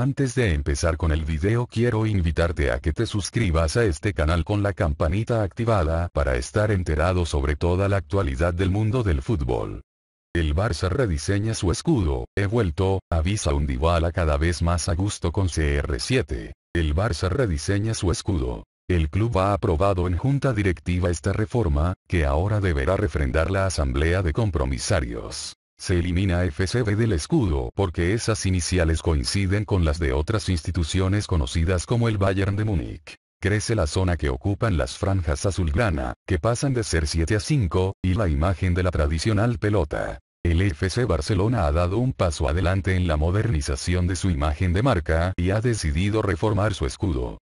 Antes de empezar con el video quiero invitarte a que te suscribas a este canal con la campanita activada para estar enterado sobre toda la actualidad del mundo del fútbol. El Barça rediseña su escudo, he vuelto, avisa un Dybala cada vez más a gusto con CR7. El Barça rediseña su escudo. El club ha aprobado en junta directiva esta reforma, que ahora deberá refrendar la asamblea de compromisarios. Se elimina FCB del escudo porque esas iniciales coinciden con las de otras instituciones conocidas como el Bayern de Múnich. Crece la zona que ocupan las franjas azulgrana, que pasan de ser 7 a 5, y la imagen de la tradicional pelota. El FC Barcelona ha dado un paso adelante en la modernización de su imagen de marca y ha decidido reformar su escudo.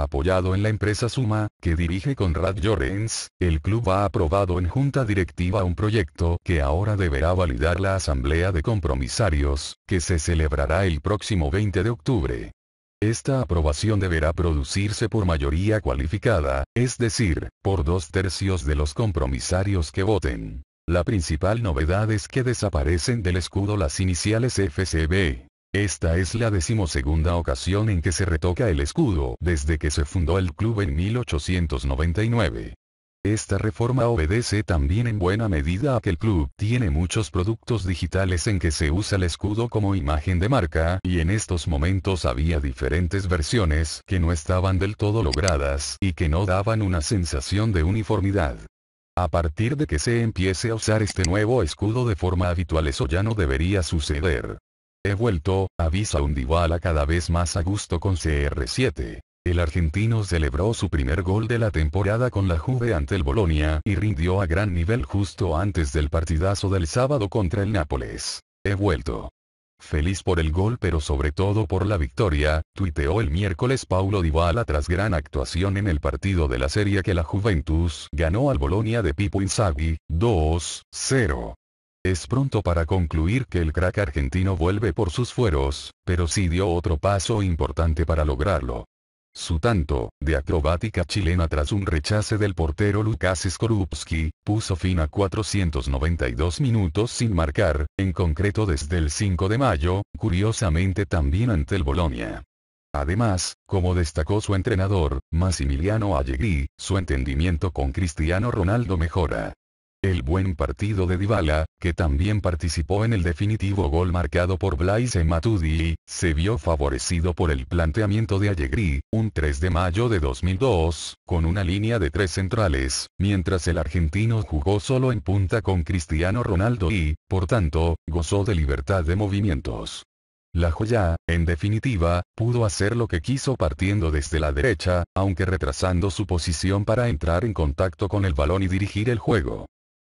Apoyado en la empresa Suma, que dirige Conrad Llorens, el club ha aprobado en junta directiva un proyecto que ahora deberá validar la asamblea de compromisarios, que se celebrará el próximo 20 de octubre. Esta aprobación deberá producirse por mayoría cualificada, es decir, por dos tercios de los compromisarios que voten. La principal novedad es que desaparecen del escudo las iniciales FCB, esta es la decimosegunda ocasión en que se retoca el escudo desde que se fundó el club en 1899. Esta reforma obedece también en buena medida a que el club tiene muchos productos digitales en que se usa el escudo como imagen de marca y en estos momentos había diferentes versiones que no estaban del todo logradas y que no daban una sensación de uniformidad. A partir de que se empiece a usar este nuevo escudo de forma habitual eso ya no debería suceder. He vuelto, avisa un Undivala cada vez más a gusto con CR7. El argentino celebró su primer gol de la temporada con la Juve ante el Bolonia y rindió a gran nivel justo antes del partidazo del sábado contra el Nápoles. He vuelto. Feliz por el gol pero sobre todo por la victoria, tuiteó el miércoles Paulo Divala tras gran actuación en el partido de la serie que la Juventus ganó al Bolonia de Pipo Inzaghi, 2-0. Es pronto para concluir que el crack argentino vuelve por sus fueros, pero sí dio otro paso importante para lograrlo. Su tanto, de acrobática chilena tras un rechace del portero Lukas Skorupski, puso fin a 492 minutos sin marcar, en concreto desde el 5 de mayo, curiosamente también ante el Bolonia. Además, como destacó su entrenador, Massimiliano Allegri, su entendimiento con Cristiano Ronaldo mejora. El buen partido de Dybala, que también participó en el definitivo gol marcado por Blaise Matuidi, se vio favorecido por el planteamiento de Allegri, un 3 de mayo de 2002, con una línea de tres centrales, mientras el argentino jugó solo en punta con Cristiano Ronaldo y, por tanto, gozó de libertad de movimientos. La joya, en definitiva, pudo hacer lo que quiso partiendo desde la derecha, aunque retrasando su posición para entrar en contacto con el balón y dirigir el juego.